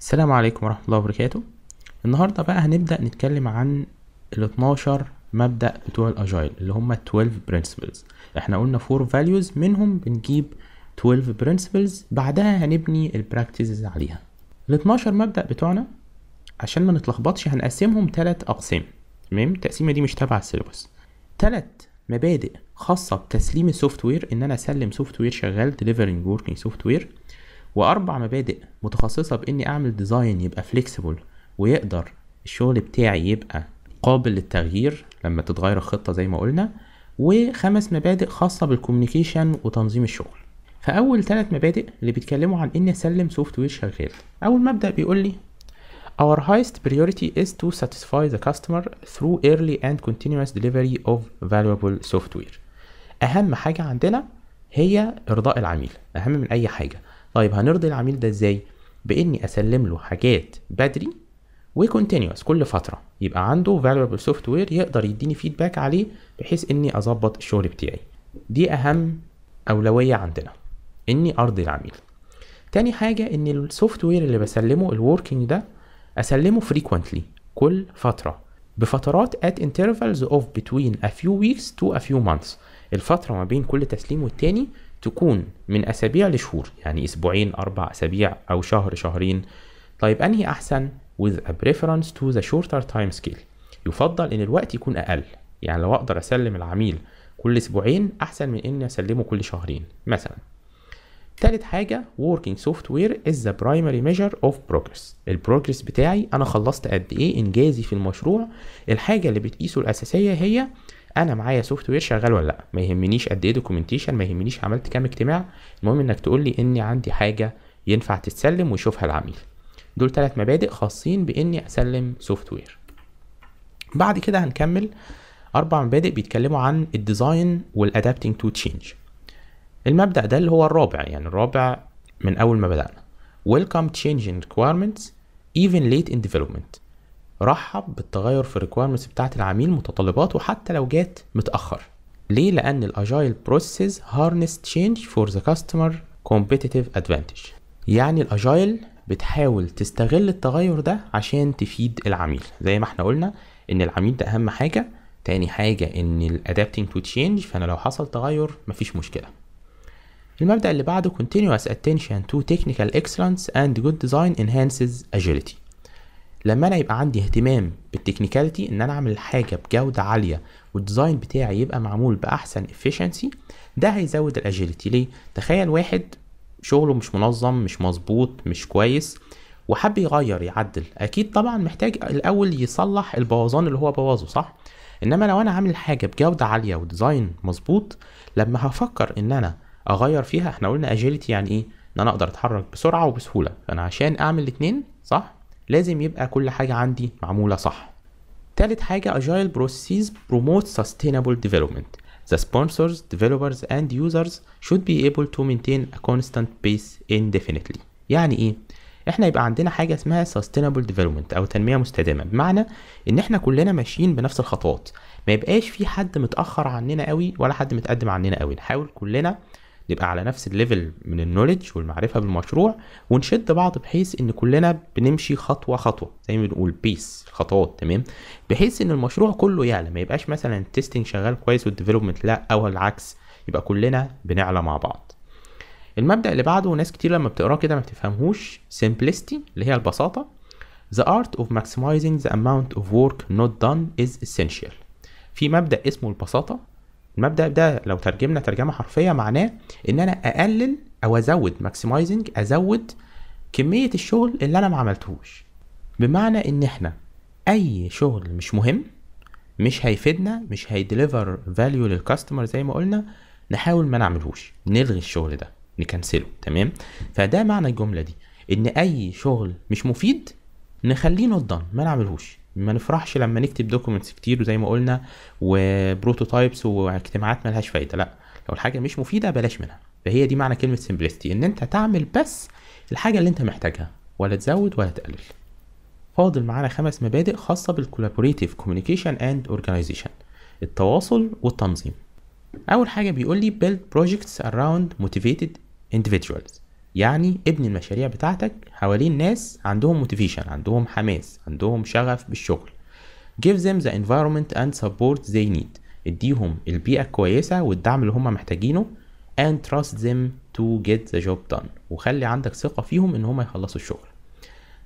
السلام عليكم ورحمة الله وبركاته النهاردة بقى هنبدأ نتكلم عن ال 12 مبدأ بتوع الأجايل اللي هما 12 principles احنا قلنا 4 values منهم بنجيب 12 principles بعدها هنبني البراكتسز عليها ال 12 مبدأ بتوعنا عشان ما نتلخبطش هنقسمهم تلات أقسام تمام التقسيمة دي مش تبع السيلبس تلات مبادئ خاصة بتسليم السوفت وير إن أنا أسلم سوفت وير شغال delivering working سوفت وير واربع مبادئ متخصصه باني اعمل ديزاين يبقى فليكسيبل ويقدر الشغل بتاعي يبقى قابل للتغيير لما تتغير الخطه زي ما قلنا وخمس مبادئ خاصه بالكوميونيكيشن وتنظيم الشغل فاول ثلاث مبادئ اللي بيتكلموا عن اني اسلم سوفت وير شغال اول مبدا بيقول لي Our highest priority is to satisfy the customer through early and continuous delivery of valuable software. أهم حاجة عندنا هي إرضاء العميل، أهم من أي حاجة. طيب هنرضي العميل ده ازاي باني اسلم له حاجات بدري وكونتينوس كل فتره يبقى عنده فاليوبل سوفت وير يقدر يديني فيدباك عليه بحيث اني اظبط الشغل بتاعي دي اهم اولويه عندنا اني ارضي العميل تاني حاجه ان السوفت وير اللي بسلمه الوركينج ده اسلمه فريكونتلي كل فتره بفترات at intervals of between a few weeks to a few months الفتره ما بين كل تسليم والتاني تكون من أسابيع لشهور يعني أسبوعين أربع أسابيع أو شهر شهرين طيب أنهي أحسن with a preference to the shorter time scale يفضل إن الوقت يكون أقل يعني لو أقدر أسلم العميل كل أسبوعين أحسن من إني أسلمه كل شهرين مثلا تالت حاجة working software is the primary measure of progress البروجرس بتاعي أنا خلصت قد إيه إنجازي في المشروع الحاجة اللي بتقيسه الأساسية هي انا معايا سوفت وير شغال ولا لا ما يهمنيش قد ايه دوكيومنتيشن ما يهمنيش عملت كام اجتماع المهم انك تقول لي اني عندي حاجه ينفع تتسلم ويشوفها العميل دول ثلاث مبادئ خاصين باني اسلم سوفت وير بعد كده هنكمل اربع مبادئ بيتكلموا عن الديزاين والادابتنج تو تشينج المبدا ده اللي هو الرابع يعني الرابع من اول ما بدانا ويلكم تشينج ريكويرمنتس even late in development رحب بالتغير في الريكويرمنتس بتاعت العميل متطلباته حتى لو جات متاخر ليه لان الاجايل بروسيس هارنس تشينج فور ذا كاستمر كومبيتيتيف ادفانتج يعني الاجايل بتحاول تستغل التغير ده عشان تفيد العميل زي ما احنا قلنا ان العميل ده اهم حاجه تاني حاجه ان الادابتنج تو تشينج فانا لو حصل تغير مفيش مشكله المبدا اللي بعده continuous attention to technical excellence and good design enhances agility لما انا يبقى عندي اهتمام بالتكنيكاليتي ان انا اعمل حاجه بجوده عاليه والديزاين بتاعي يبقى معمول باحسن افشنسي ده هيزود الاجيلتي ليه تخيل واحد شغله مش منظم مش مظبوط مش كويس وحب يغير يعدل اكيد طبعا محتاج الاول يصلح البوظان اللي هو بوظه صح انما لو انا عامل حاجه بجوده عاليه وديزاين مظبوط لما هفكر ان انا اغير فيها احنا قلنا اجيلتي يعني ايه ان انا اقدر اتحرك بسرعه وبسهوله فانا عشان اعمل الاثنين صح لازم يبقى كل حاجة عندي معمولة صح تالت حاجة Agile Processes promote sustainable development The sponsors, developers and users should be able to maintain a constant pace indefinitely يعني ايه؟ احنا يبقى عندنا حاجه اسمها sustainable development او تنميه مستدامه بمعنى ان احنا كلنا ماشيين بنفس الخطوات ما يبقاش في حد متاخر عننا قوي ولا حد متقدم عننا قوي نحاول كلنا نبقى على نفس الليفل من النولج والمعرفه بالمشروع ونشد بعض بحيث ان كلنا بنمشي خطوه خطوه زي ما بنقول بيس خطوات تمام بحيث ان المشروع كله يعلى ما يبقاش مثلا التستنج شغال كويس والديفلوبمنت لا او العكس يبقى كلنا بنعلى مع بعض المبدا اللي بعده ناس كتير لما بتقراه كده ما بتفهمهوش سمبلستي اللي هي البساطه the art of maximizing the amount of work not done is essential في مبدا اسمه البساطه المبدا ده لو ترجمنا ترجمه حرفيه معناه ان انا اقلل او ازود ماكسمايزنج ازود كميه الشغل اللي انا ما عملتهوش بمعنى ان احنا اي شغل مش مهم مش هيفيدنا مش هيدليفر فاليو للكاستمر زي ما قلنا نحاول ما نعملهوش نلغي الشغل ده نكنسله تمام فده معنى الجمله دي ان اي شغل مش مفيد نخليه نضن ما نعملهوش ما نفرحش لما نكتب دوكيومنتس كتير وزي ما قلنا وبروتوتايبس واجتماعات ملهاش فايده لا لو الحاجه مش مفيده بلاش منها فهي دي معنى كلمه سمبلستي ان انت تعمل بس الحاجه اللي انت محتاجها ولا تزود ولا تقلل فاضل معانا خمس مبادئ خاصه بالكولابوريتيف كوميونيكيشن اند اورجانيزيشن التواصل والتنظيم اول حاجه بيقول لي build projects around motivated individuals يعني ابني المشاريع بتاعتك حوالين ناس عندهم موتيفيشن عندهم حماس عندهم شغف بالشغل give them the environment and support they need اديهم البيئة الكويسة والدعم اللي هم محتاجينه and trust them to get the job done وخلي عندك ثقة فيهم ان هم يخلصوا الشغل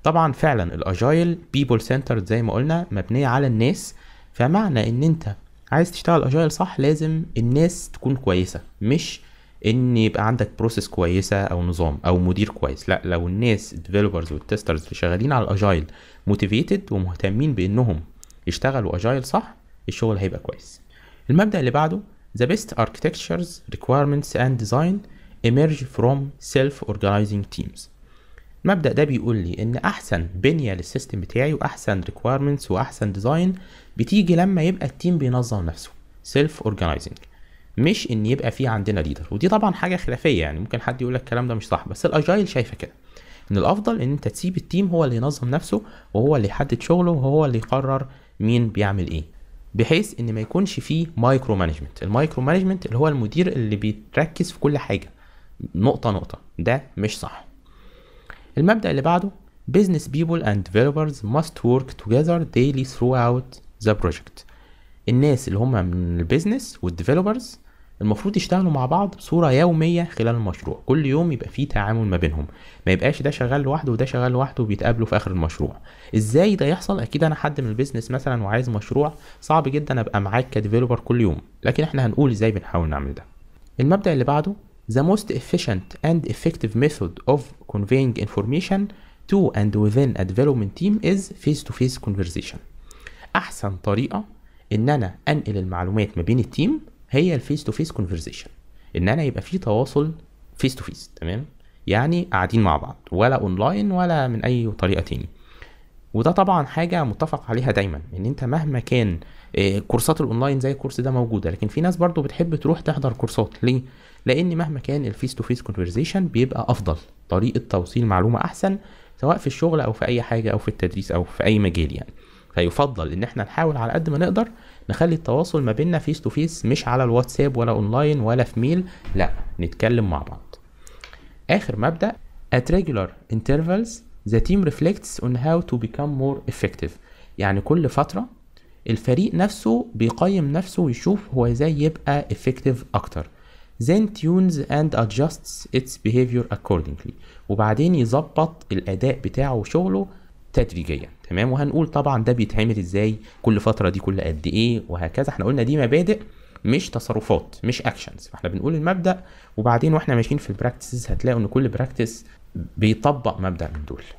طبعا فعلا الاجايل بيبول سنتر زي ما قلنا مبنية على الناس فمعنى ان انت عايز تشتغل اجايل صح لازم الناس تكون كويسة مش ان يبقى عندك بروسيس كويسه او نظام او مدير كويس لا لو الناس الديفلوبرز والتسترز اللي شغالين على الاجايل موتيفيتد ومهتمين بانهم يشتغلوا اجايل صح الشغل هيبقى كويس المبدا اللي بعده the best architectures requirements and design emerge from self-organizing teams المبدأ ده بيقول لي إن أحسن بنية للسيستم بتاعي وأحسن requirements وأحسن design بتيجي لما يبقى التيم بينظم نفسه self organizing مش ان يبقى في عندنا ليدر ودي طبعا حاجه خلافيه يعني ممكن حد يقول لك الكلام ده مش صح بس الاجايل شايفه كده ان الافضل ان انت تسيب التيم هو اللي ينظم نفسه وهو اللي يحدد شغله وهو اللي يقرر مين بيعمل ايه بحيث ان ما يكونش فيه مايكرو مانجمنت المايكرو مانجمنت اللي هو المدير اللي بيركز في كل حاجه نقطه نقطه ده مش صح المبدا اللي بعده business people and developers must work together daily throughout the project الناس اللي هم من البيزنس والديفلوبرز المفروض يشتغلوا مع بعض بصوره يوميه خلال المشروع كل يوم يبقى فيه تعامل ما بينهم ما يبقاش ده شغال لوحده وده شغال لوحده وبيتقابلوا في اخر المشروع ازاي ده يحصل اكيد انا حد من البيزنس مثلا وعايز مشروع صعب جدا ابقى معاك كديفيلوبر كل يوم لكن احنا هنقول ازاي بنحاول نعمل ده المبدا اللي بعده the most efficient and effective method of conveying information to and within a development team is face-to-face -face conversation. أحسن طريقة إن أنا أنقل المعلومات ما بين التيم هي الفيس تو فيس كونفرزيشن ان انا يبقى في تواصل فيس تو فيس تمام يعني قاعدين مع بعض ولا اونلاين ولا من اي طريقه تاني وده طبعا حاجه متفق عليها دايما ان انت مهما كان آه، كورسات الاونلاين زي الكورس ده موجوده لكن في ناس برضو بتحب تروح تحضر كورسات ليه لان مهما كان الفيس تو فيس كونفرزيشن بيبقى افضل طريقه توصيل معلومه احسن سواء في الشغل او في اي حاجه او في التدريس او في اي مجال يعني فيفضل ان احنا نحاول على قد ما نقدر نخلي التواصل ما بيننا فيس تو فيس مش على الواتساب ولا اونلاين ولا في ميل لا نتكلم مع بعض اخر مبدا at regular intervals the team reflects on how to become more effective يعني كل فتره الفريق نفسه بيقيم نفسه ويشوف هو ازاي يبقى effective اكتر then tunes and adjusts its behavior accordingly وبعدين يظبط الاداء بتاعه وشغله تدريجيا تمام وهنقول طبعا ده بيتعمل ازاي كل فتره دي كل قد ايه وهكذا احنا قلنا دي مبادئ مش تصرفات مش اكشنز فاحنا بنقول المبدا وبعدين واحنا ماشيين في البراكتسز هتلاقوا ان كل براكتس بيطبق مبدا من دول